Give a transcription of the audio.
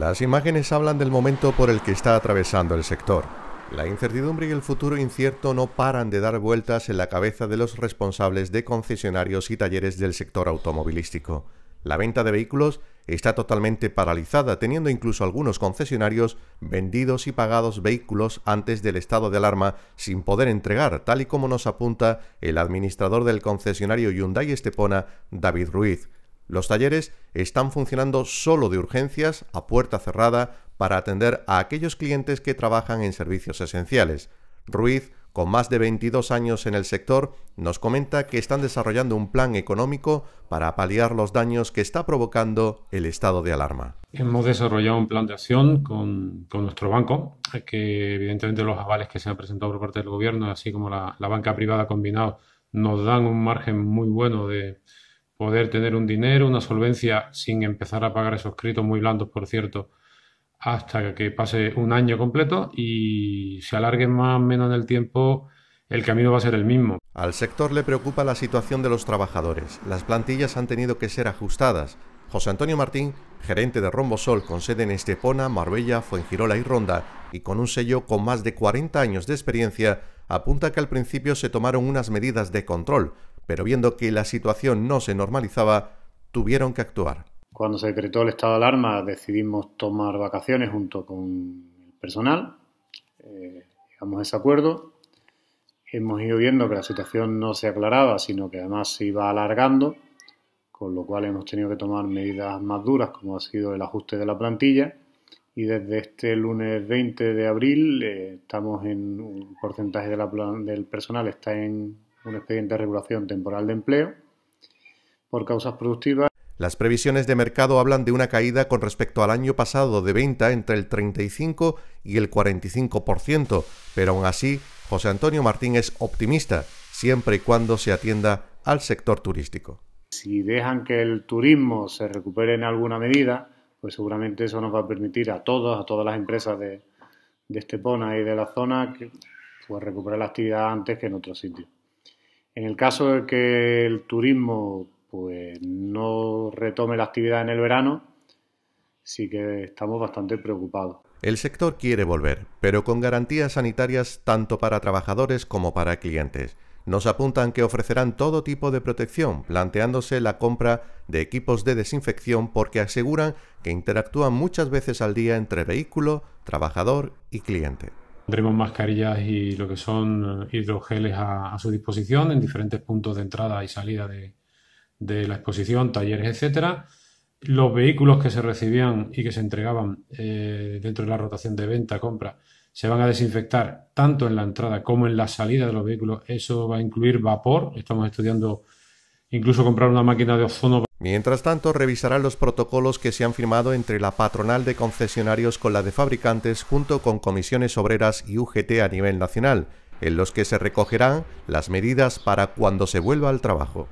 Las imágenes hablan del momento por el que está atravesando el sector. La incertidumbre y el futuro incierto no paran de dar vueltas en la cabeza de los responsables de concesionarios y talleres del sector automovilístico. La venta de vehículos está totalmente paralizada, teniendo incluso algunos concesionarios vendidos y pagados vehículos antes del estado de alarma sin poder entregar, tal y como nos apunta el administrador del concesionario Hyundai Estepona, David Ruiz. Los talleres están funcionando solo de urgencias a puerta cerrada para atender a aquellos clientes que trabajan en servicios esenciales. Ruiz, con más de 22 años en el sector, nos comenta que están desarrollando un plan económico para paliar los daños que está provocando el estado de alarma. Hemos desarrollado un plan de acción con, nuestro banco, que evidentemente los avales que se han presentado por parte del gobierno, así como la, la banca privada combinado, nos dan un margen muy bueno de, poder tener un dinero, una solvencia sin empezar a pagar esos créditos muy blandos, por cierto, hasta que pase un año completo y se alargue más o menos en el tiempo, el camino va a ser el mismo. Al sector le preocupa la situación de los trabajadores. Las plantillas han tenido que ser ajustadas. José Antonio Martín, gerente de Rombosol con sede en Estepona, Marbella, Fuengirola y Ronda, y con un sello con más de 40 años de experiencia, apunta que al principio se tomaron unas medidas de control, pero viendo que la situación no se normalizaba, tuvieron que actuar. Cuando se decretó el estado de alarma decidimos tomar vacaciones junto con el personal, eh, llegamos a ese acuerdo, hemos ido viendo que la situación no se aclaraba, sino que además se iba alargando, con lo cual hemos tenido que tomar medidas más duras, como ha sido el ajuste de la plantilla, y desde este lunes 20 de abril eh, estamos en un porcentaje del personal está en un expediente de regulación temporal de empleo por causas productivas. Las previsiones de mercado hablan de una caída con respecto al año pasado de venta entre el 35 y el 45%, pero aún así José Antonio Martín es optimista, siempre y cuando se atienda al sector turístico. Si dejan que el turismo se recupere en alguna medida, pues seguramente eso nos va a permitir a todos, a todas las empresas de, Estepona y de la zona, pues recuperar la actividad antes que en otros sitios. En el caso de que el turismo pues, no retome la actividad en el verano, sí que estamos bastante preocupados. El sector quiere volver, pero con garantías sanitarias tanto para trabajadores como para clientes. Nos apuntan que ofrecerán todo tipo de protección, planteándose la compra de equipos de desinfección porque aseguran que interactúan muchas veces al día entre vehículo, trabajador y cliente. Pondremos mascarillas y lo que son hidrogeles a, su disposición en diferentes puntos de entrada y salida de, la exposición, talleres, etcétera. Los vehículos que se recibían y que se entregaban eh, dentro de la rotación de venta-compra se van a desinfectar tanto en la entrada como en la salida de los vehículos. Eso va a incluir vapor. Estamos estudiando incluso comprar una máquina de ozono Mientras tanto, revisará los protocolos que se han firmado entre la patronal de concesionarios con la de fabricantes junto con comisiones obreras y UGT a nivel nacional, en los que se recogerán las medidas para cuando se vuelva al trabajo.